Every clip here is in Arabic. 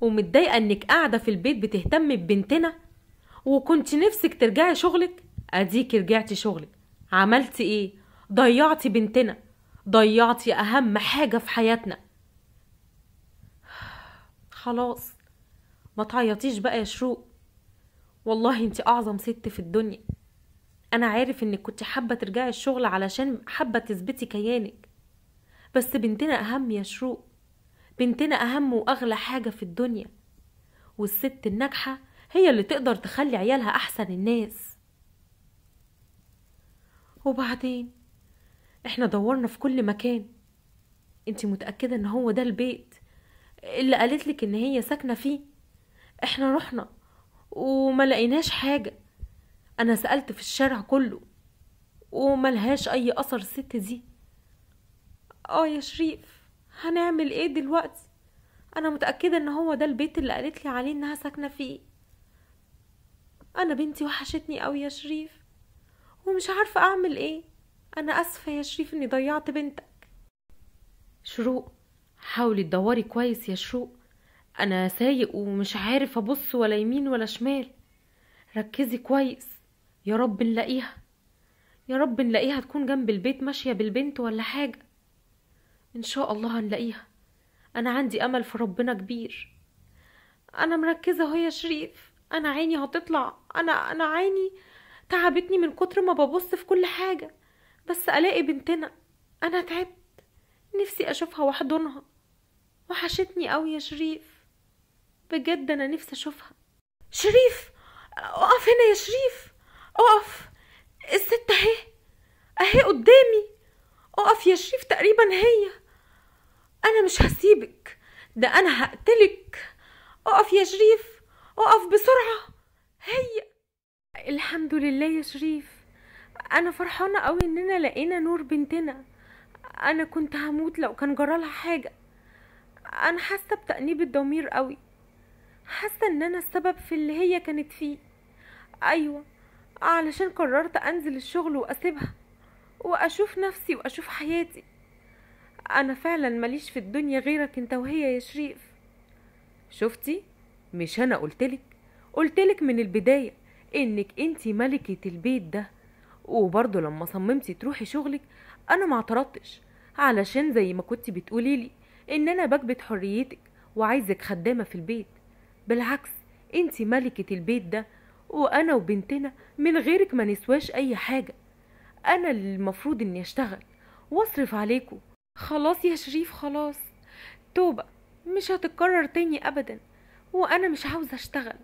ومتضايقة انك قاعدة في البيت بتهتمي ببنتنا وكنت نفسك ترجعي شغلك اديك رجعتي شغلك عملتي ايه ضيعتي بنتنا ضيعتي اهم حاجة في حياتنا خلاص ما تعيطيش بقى يا شروق والله انت اعظم ست في الدنيا انا عارف انك كنت حابه ترجعي الشغل علشان حابه تثبتي كيانك بس بنتنا اهم يا شروق بنتنا أهم وأغلى حاجة في الدنيا والست الناجحة هي اللي تقدر تخلي عيالها أحسن الناس وبعدين احنا دورنا في كل مكان انت متأكدة ان هو ده البيت اللي قالتلك ان هي ساكنة فيه احنا رحنا وما لقيناش حاجة انا سألت في الشارع كله وملهاش اي اثر الست دي اه يا شريف هنعمل ايه دلوقتي انا متاكده ان هو ده البيت اللي قالت لي عليه انها ساكنه فيه انا بنتي وحشتني قوي يا شريف ومش عارفه اعمل ايه انا اسفه يا شريف اني ضيعت بنتك شروق حاولي تدوري كويس يا شروق انا سايق ومش عارف ابص ولا يمين ولا شمال ركزي كويس يا رب نلاقيها يا رب نلاقيها تكون جنب البيت ماشيه بالبنت ولا حاجه إن شاء الله هنلاقيها أنا عندي أمل في ربنا كبير أنا مركزة أهو يا شريف أنا عيني هتطلع أنا أنا عيني تعبتني من كتر ما ببص في كل حاجة بس ألاقي بنتنا أنا تعبت نفسي أشوفها وأحضنها وحشتني أوي يا شريف بجد أنا نفسي أشوفها شريف أقف هنا يا شريف أقف الست أهي أهي قدامي اقف يا شريف تقريبا هي انا مش هسيبك ده انا هقتلك اقف يا شريف اقف بسرعه هي الحمد لله يا شريف انا فرحانه قوي اننا لقينا نور بنتنا انا كنت هموت لو كان جرالها حاجه انا حاسه بتانيب الضمير قوي حاسه ان انا السبب في اللي هي كانت فيه ايوه علشان قررت انزل الشغل واسيبها وأشوف نفسي وأشوف حياتي أنا فعلا ماليش في الدنيا غيرك أنت وهي يا شريف شفتي مش أنا قلتلك قلتلك من البداية إنك أنت ملكة البيت ده وبرضه لما صممتي تروحي شغلك أنا ما اعترضتش علشان زي ما كنت بتقولي لي إن أنا بكبت حريتك وعايزك خدامة في البيت بالعكس أنت ملكة البيت ده وأنا وبنتنا من غيرك ما نسواش أي حاجة انا المفروض اني اشتغل واصرف عليكو خلاص يا شريف خلاص توبه مش هتتكرر تاني ابدا وانا مش عاوزه اشتغل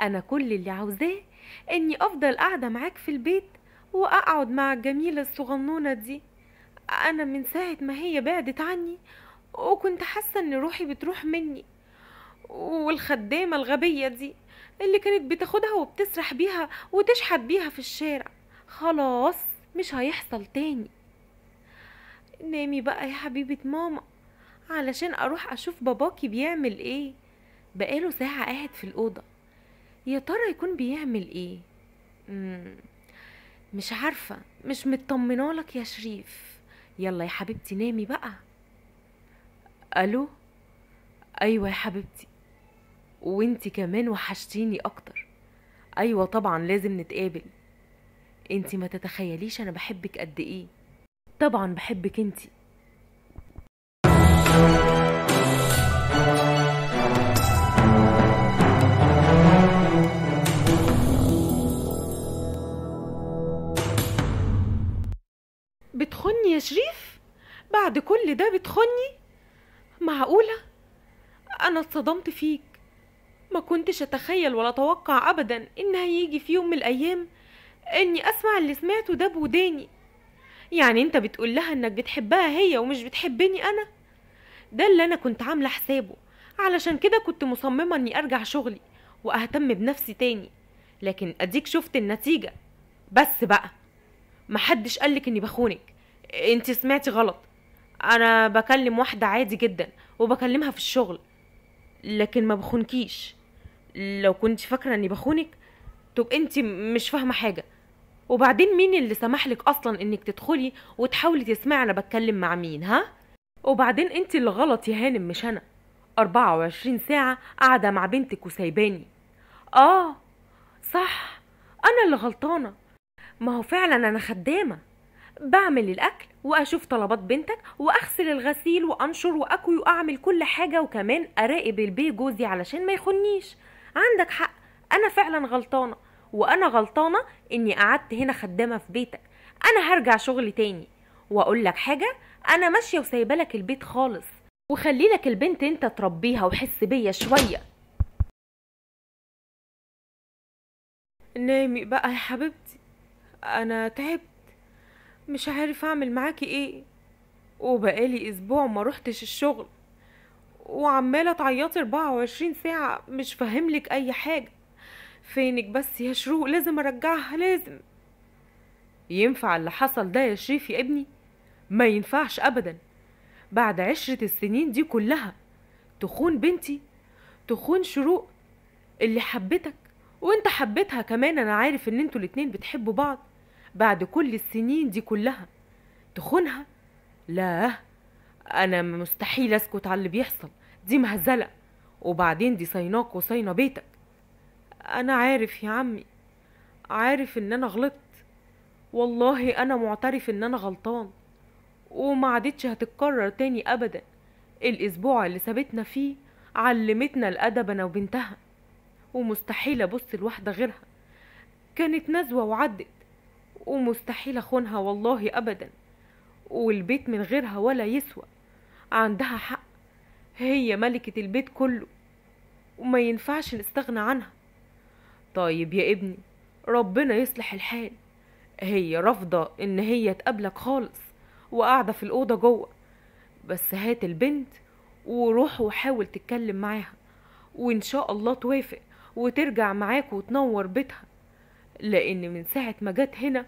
انا كل اللي عاوزاه اني افضل قاعده معاك في البيت واقعد مع الجميله الصغنونه دي انا من ساعه ما هي بعدت عني وكنت حاسه ان روحي بتروح مني والخدامه الغبيه دي اللي كانت بتاخدها وبتسرح بيها وتشحت بيها في الشارع خلاص مش هيحصل تاني نامي بقى يا حبيبة ماما علشان أروح أشوف باباكي بيعمل إيه بقاله ساعة قاعد في الأوضة يا ترى يكون بيعمل إيه مم. مش عارفة مش مطمنالك يا شريف يلا يا حبيبتي نامي بقى ألو أيوة يا حبيبتي وانتي كمان وحشتيني أكتر أيوة طبعا لازم نتقابل انت ما تتخيليش انا بحبك قد ايه طبعا بحبك انت بتخني يا شريف بعد كل ده بتخني معقوله انا اتصدمت فيك ما كنتش اتخيل ولا اتوقع ابدا ان هيجي في يوم من الايام اني اسمع اللي سمعته ده بوداني يعني انت بتقول لها انك بتحبها هي ومش بتحبني انا ده اللي انا كنت عامله حسابه علشان كده كنت مصممه اني ارجع شغلي واهتم بنفسي تاني لكن اديك شفت النتيجه بس بقى محدش قالك اني بخونك انت سمعتي غلط انا بكلم واحده عادي جدا وبكلمها في الشغل لكن ما بخونكيش لو كنت فاكره اني بخونك طب انت مش فاهمه حاجه وبعدين مين اللي سمحلك اصلا انك تدخلي وتحاولي تسمعي انا بتكلم مع مين ها وبعدين انت اللي غلط يا هانم مش انا 24 ساعة قاعدة مع بنتك وسايباني اه صح انا اللي غلطانة ما هو فعلا انا خدامة بعمل الاكل واشوف طلبات بنتك واغسل الغسيل وانشر واكوي واعمل كل حاجة وكمان اراقب البي جوزي علشان ما يخنيش عندك حق انا فعلا غلطانة وانا غلطانه اني قعدت هنا خدامه في بيتك انا هرجع شغل تاني واقول لك حاجه انا ماشيه وسايبه لك البيت خالص وخلي لك البنت انت تربيها وحس بيا شويه نامي بقى يا حبيبتي انا تعبت مش عارف اعمل معاكي ايه وبقالي اسبوع ما روحتش الشغل وعماله تعيطي 24 ساعه مش فاهملك اي حاجه فينك بس يا شروق لازم ارجعها لازم ينفع اللي حصل ده يا شريف يا ابني ما ينفعش ابدا بعد عشرة السنين دي كلها تخون بنتي تخون شروق اللي حبتك وانت حبيتها كمان انا عارف ان انتوا الاتنين بتحبوا بعض بعد كل السنين دي كلها تخونها لا انا مستحيل اسكت على اللي بيحصل دي مهزله وبعدين دي صيناك وصينا بيتك انا عارف يا عمي عارف ان انا غلطت والله انا معترف ان انا غلطان وما عادتش هتتكرر تاني ابدا الاسبوع اللي سابتنا فيه علمتنا الادب انا وبنتها ومستحيل ابص لواحده غيرها كانت نزوه وعدت ومستحيل اخونها والله ابدا والبيت من غيرها ولا يسوى عندها حق هي ملكه البيت كله وما ينفعش نستغنى عنها طيب يا ابني ربنا يصلح الحال هي رافضة ان هي تقابلك خالص وقاعدة في الأوضة جوه بس هات البنت وروح وحاول تتكلم معاها وان شاء الله توافق وترجع معاك وتنور بيتها لان من ساعة ما جت هنا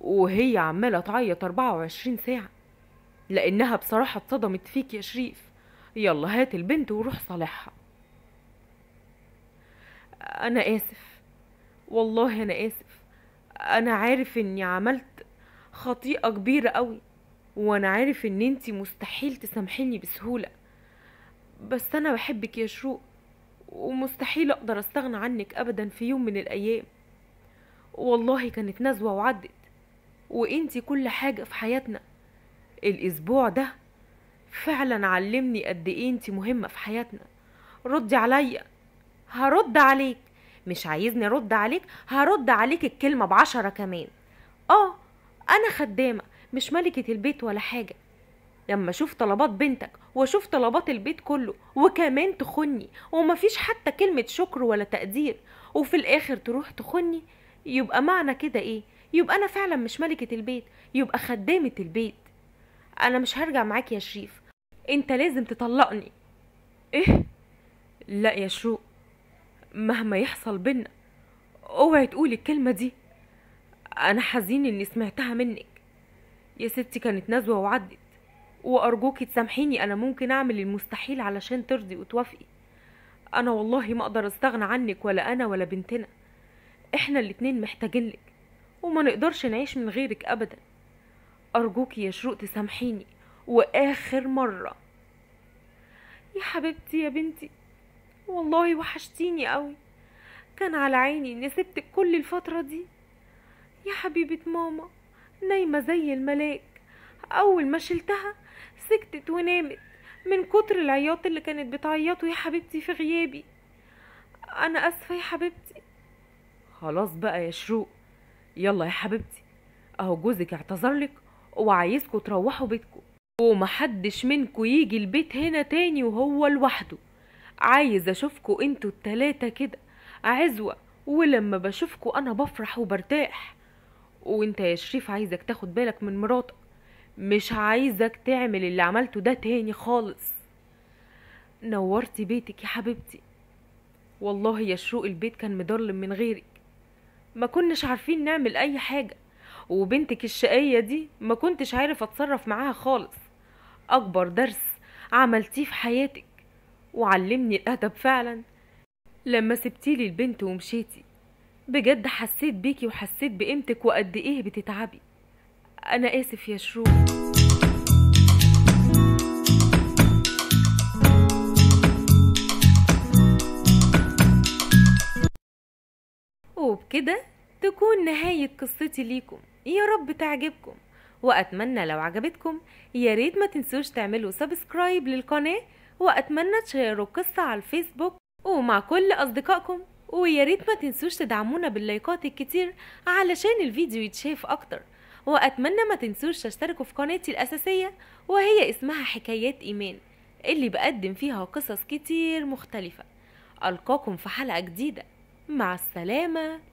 وهي عمالة تعيط 24 ساعة لانها بصراحة اتصدمت فيك يا شريف يلا هات البنت وروح صالحها انا اسف والله انا اسف انا عارف اني عملت خطيئة كبيرة قوي وانا عارف ان انتي مستحيل تسامحيني بسهولة بس انا بحبك يا شروق ومستحيل اقدر استغنى عنك ابدا في يوم من الايام والله كانت نزوة وعدت وانتي كل حاجة في حياتنا الاسبوع ده فعلا علمني قد ايه انتي مهمة في حياتنا ردي عليا هرد عليك مش عايزني ارد عليك هرد عليك الكلمه بعشرة كمان اه انا خدامه مش ملكه البيت ولا حاجه لما اشوف طلبات بنتك واشوف طلبات البيت كله وكمان تخني ومفيش حتى كلمه شكر ولا تقدير وفي الاخر تروح تخني يبقى معنى كده ايه يبقى انا فعلا مش ملكه البيت يبقى خدامه البيت انا مش هرجع معاك يا شريف انت لازم تطلقني ايه لا يا شروق مهما يحصل بينا اوعي تقولي الكلمة دي انا حزين اني سمعتها منك يا ستي كانت نزوة وعدت وارجوكي تسامحيني انا ممكن اعمل المستحيل علشان ترضي وتوافقي انا والله ما اقدر استغنى عنك ولا انا ولا بنتنا احنا الاتنين لك وما نقدرش نعيش من غيرك ابدا ارجوكي يا شروق تسامحيني واخر مره يا حبيبتي يا بنتي والله وحشتيني قوي كان على عيني اني سبتك كل الفترة دي يا حبيبة ماما نايمة زي الملاك أول ما شلتها سكتت ونامت من كتر العياط اللي كانت بتعيطه يا حبيبتي في غيابي أنا آسفة يا حبيبتي خلاص بقى يا شروق يلا يا حبيبتي أهو جوزك اعتذرلك وعايزكوا تروحوا بيتكوا ومحدش منكوا يجي البيت هنا تاني وهو لوحده عايز اشوفكوا انتوا التلاتة كده عزوة ولما بشوفكوا انا بفرح وبرتاح وانت يا شريف عايزك تاخد بالك من مراتك مش عايزك تعمل اللي عملته ده تاني خالص نورتي بيتك يا حبيبتي والله يا شروق البيت كان مضلم من غيرك ما كناش عارفين نعمل اي حاجه وبنتك الشقيه دي ما كنتش عارف اتصرف معاها خالص اكبر درس عملتيه في حياتك وعلمني الأدب فعلا لما سبتيلي البنت ومشيتي بجد حسيت بيكي وحسيت بقيمتك وقد ايه بتتعبي انا اسف يا شروق وبكده تكون نهاية قصتي ليكم يا رب تعجبكم وأتمنى لو عجبتكم يا ريت ما تنسوش تعملوا سبسكرايب للقناة وأتمنى تشيروا القصة على الفيسبوك ومع كل أصدقائكم وياريت ما تنسوش تدعمونا باللايكات الكتير علشان الفيديو يتشاف أكتر وأتمنى ما تنسوش تشتركوا في قناتي الأساسية وهي اسمها حكايات إيمان اللي بقدم فيها قصص كتير مختلفة ألقاكم في حلقة جديدة مع السلامة